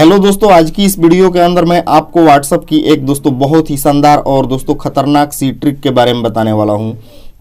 hello दोस्तों आज की इस वीडियो के अंदर मैं आपको व्हाट्सअप की एक दोस्तों बहुत ही शानदार और दोस्तों खतरनाक सी ट्रिक के बारे में बताने वाला हूं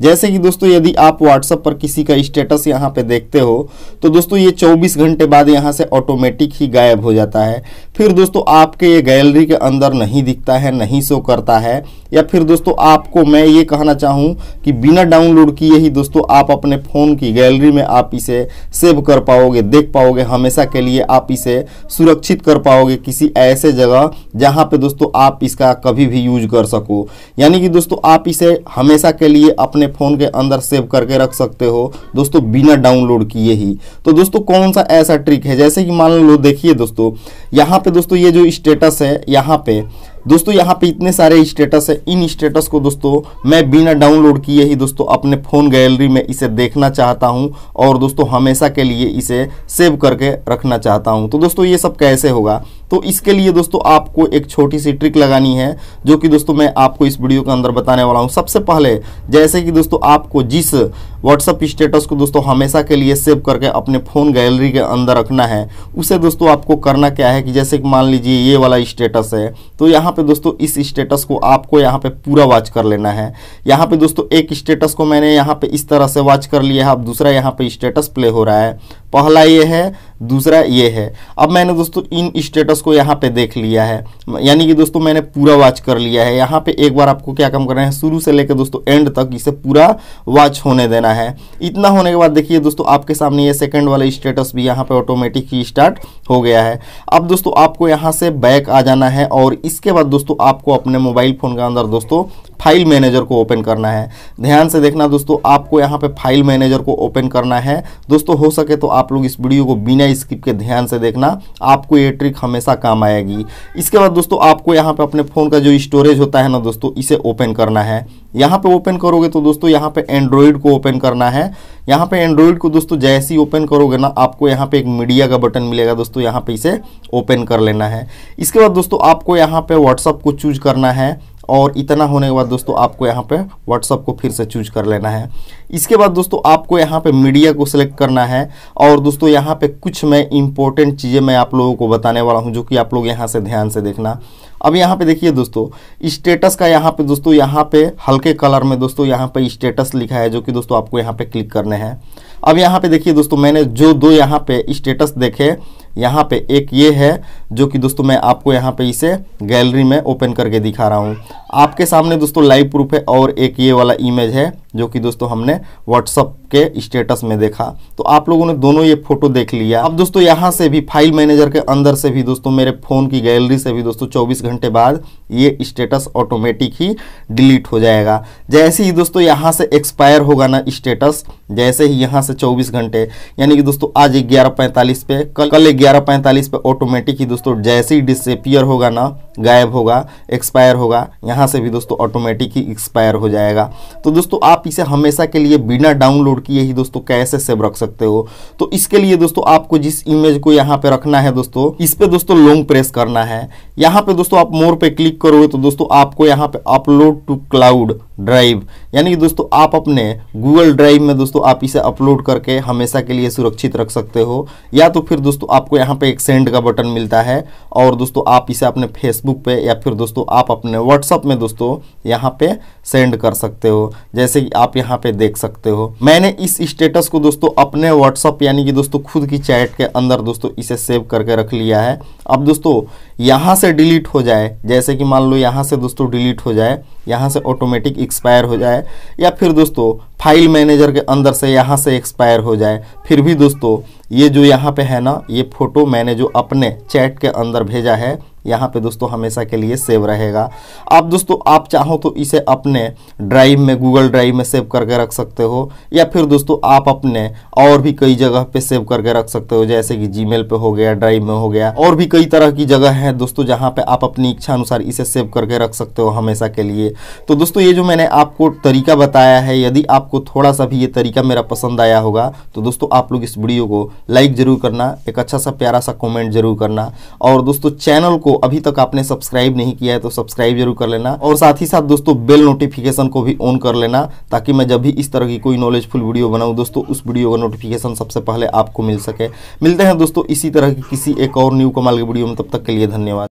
जैसे कि दोस्तों यदि आप व्हाट्सअप पर किसी का स्टेटस यहाँ पे देखते हो तो दोस्तों ये 24 घंटे बाद यहाँ से ऑटोमेटिक ही गायब हो जाता है फिर दोस्तों आपके ये गैलरी के अंदर नहीं दिखता है नहीं शो करता है या फिर दोस्तों आपको मैं ये कहना चाहूँ कि बिना डाउनलोड किए ही दोस्तों आप अपने फ़ोन की गैलरी में आप इसे सेव कर पाओगे देख पाओगे हमेशा के लिए आप इसे सुरक्षित कर पाओगे किसी ऐसे जगह जहाँ पर दोस्तों आप इसका कभी भी यूज कर सको यानी कि दोस्तों आप इसे हमेशा के लिए अपने फ़ोन के अंदर सेव करके रख सकते हो दोस्तों बिना डाउनलोड किए ही तो दोस्तों कौन सा ऐसा ट्रिक है जैसे कि मान लो देखिए दोस्तों यहाँ पे दोस्तों ये जो स्टेटस है यहाँ पे दोस्तों यहाँ पे इतने सारे स्टेटस है इन स्टेटस को दोस्तों मैं बिना डाउनलोड किए ही दोस्तों अपने फ़ोन गैलरी में इसे देखना चाहता हूँ और दोस्तों हमेशा के लिए इसे सेव करके रखना चाहता हूँ तो दोस्तों ये सब कैसे होगा तो इसके लिए दोस्तों आपको एक छोटी सी ट्रिक लगानी है जो कि दोस्तों मैं आपको इस वीडियो के अंदर बताने वाला हूँ सबसे पहले जैसे कि दोस्तों आपको जिस व्हाट्सअप स्टेटस को दोस्तों हमेशा के लिए सेव करके अपने फ़ोन गैलरी के अंदर रखना है उसे दोस्तों आपको करना क्या है कि जैसे कि मान लीजिए ये वाला स्टेटस है तो यहाँ यहाँ पे दोस्तों इस स्टेटस को आपको यहाँ पे पूरा वॉच कर लेना है यहाँ पे दोस्तों एक स्टेटस को मैंने यहाँ पे इस तरह से वॉच कर लिया है अब दूसरा यहाँ पे स्टेटस प्ले हो रहा है पहला ये है दूसरा ये है अब मैंने दोस्तों इन स्टेटस को यहाँ पे देख लिया है यानी कि दोस्तों मैंने पूरा वॉच कर लिया है यहाँ पे एक बार आपको क्या काम करना है शुरू से लेकर दोस्तों एंड तक इसे पूरा वॉच होने देना है इतना होने के बाद देखिए दोस्तों आपके सामने ये सेकंड वाला स्टेटस भी यहाँ पे ऑटोमेटिक ही स्टार्ट हो गया है अब दोस्तों आपको यहाँ से बैक आ जाना है और इसके बाद दोस्तों आपको अपने मोबाइल फ़ोन के अंदर दोस्तों फाइल मैनेजर को ओपन करना है ध्यान से देखना दोस्तों आपको यहाँ पे फाइल मैनेजर को ओपन करना है दोस्तों हो सके तो आप लोग इस वीडियो को बिना स्किप के ध्यान से देखना आपको ये ट्रिक हमेशा काम आएगी इसके बाद दोस्तों आपको यहाँ पे अपने फ़ोन का जो स्टोरेज होता है ना दोस्तों इसे ओपन करना है यहाँ पे ओपन करोगे तो दोस्तों यहाँ पे एंड्रॉयड को ओपन करना है यहाँ पे एंड्रॉयड को दोस्तों जैसे ही ओपन करोगे ना आपको यहाँ पे एक मीडिया का बटन मिलेगा दोस्तों यहाँ पे इसे ओपन कर लेना है इसके बाद दोस्तों आपको यहाँ पे व्हाट्सअप को चूज करना है और इतना होने के बाद दोस्तों आपको यहाँ पे व्हाट्सअप को फिर से चूज कर लेना है इसके बाद दोस्तों आपको यहाँ पे मीडिया को सिलेक्ट करना है और दोस्तों यहाँ पे कुछ मैं इंपॉर्टेंट चीज़ें मैं आप लोगों को बताने वाला हूँ जो कि आप लोग यहाँ से ध्यान से देखना अब यहाँ पे देखिए दोस्तों स्टेटस का यहाँ पे दोस्तों यहाँ पे हल्के कलर में दोस्तों यहाँ पे स्टेटस लिखा है जो कि दोस्तों आपको यहाँ पे क्लिक करने हैं अब यहाँ पे देखिए दोस्तों मैंने जो दो यहाँ पे स्टेटस देखे यहाँ पे एक ये है जो कि दोस्तों मैं आपको यहाँ पे इसे गैलरी में ओपन करके दिखा रहा हूँ आपके सामने दोस्तों लाइव प्रूफ है और एक ये वाला इमेज है जो कि दोस्तों हमने व्हाट्सअप के स्टेटस में देखा तो आप लोगों ने दोनों ये फोटो देख लिया अब दोस्तों यहाँ से भी फाइल मैनेजर के अंदर से भी दोस्तों मेरे फ़ोन की गैलरी से भी दोस्तों 24 घंटे बाद ये स्टेटस ऑटोमेटिक ही डिलीट हो जाएगा जैसे ही दोस्तों यहाँ से एक्सपायर होगा ना स्टेटस जैसे ही यहाँ से 24 घंटे यानी कि दोस्तों आज ग्यारह पैंतालीस पे कल कल ग्यारह पैंतालीस पे ऑटोमेटिक ही दोस्तों जैसे ही डिसपियर होगा ना गायब होगा एक्सपायर होगा यहाँ से भी दोस्तों ऑटोमेटिक ही एक्सपायर हो जाएगा तो दोस्तों आप इसे हमेशा के लिए बिना डाउनलोड एक्सपोर्ट किए ही दोस्तों कैसे सेव रख सकते हो तो इसके लिए दोस्तों आपको जिस इमेज को यहाँ पे रखना है दोस्तों इस पे दोस्तों लॉन्ग प्रेस करना है यहाँ पे दोस्तों आप मोर पे क्लिक करोगे तो दोस्तों आपको यहाँ पे अपलोड टू क्लाउड ड्राइव यानी कि दोस्तों आप अपने गूगल ड्राइव में दोस्तों आप इसे अपलोड करके हमेशा के लिए सुरक्षित रख सकते हो या तो फिर दोस्तों आपको यहाँ पे एक सेंड का बटन मिलता है और दोस्तों आप इसे अपने फेसबुक पे या फिर दोस्तों आप अपने व्हाट्सअप में दोस्तों यहाँ पे सेंड कर सकते हो जैसे कि आप यहाँ पे देख सकते हो मैंने इस स्टेटस को दोस्तों अपने व्हाट्सअप यानी कि दोस्तों खुद की चैट के अंदर दोस्तों इसे सेव करके रख लिया है अब दोस्तों यहाँ से डिलीट हो जाए जैसे कि मान लो यहाँ से दोस्तों डिलीट हो जाए यहाँ से ऑटोमेटिक एक्सपायर हो जाए या फिर दोस्तों फाइल मैनेजर के अंदर से यहाँ से एक्सपायर हो जाए फिर भी दोस्तों ये जो यहाँ पे है ना ये फ़ोटो मैंने जो अपने चैट के अंदर भेजा है यहाँ पे दोस्तों हमेशा के लिए सेव रहेगा आप दोस्तों आप चाहो तो इसे अपने ड्राइव में गूगल ड्राइव में सेव करके रख सकते हो या फिर दोस्तों आप अपने और भी कई जगह पे सेव करके रख सकते हो जैसे कि जी पे हो गया ड्राइव में हो गया और भी कई तरह की जगह है दोस्तों जहाँ पे आप अपनी इच्छा अनुसार इसे सेव करके रख सकते हो हमेशा के लिए तो दोस्तों ये जो मैंने आपको तरीका बताया है यदि आपको थोड़ा सा भी ये तरीका मेरा पसंद आया होगा तो दोस्तों आप लोग इस वीडियो को लाइक ज़रूर करना एक अच्छा सा प्यारा सा कमेंट जरूर करना और दोस्तों चैनल को अभी तक आपने सब्सक्राइब नहीं किया है तो सब्सक्राइब जरूर कर लेना और साथ ही साथ दोस्तों बेल नोटिफिकेशन को भी ऑन कर लेना ताकि मैं जब भी इस तरह की कोई नॉलेजफुल वीडियो बनाऊँ दोस्तों उस वीडियो का नोटिफिकेशन सबसे पहले आपको मिल सके मिलते हैं दोस्तों इसी तरह की किसी एक और न्यू कमाल की वीडियो में तब तक के लिए धन्यवाद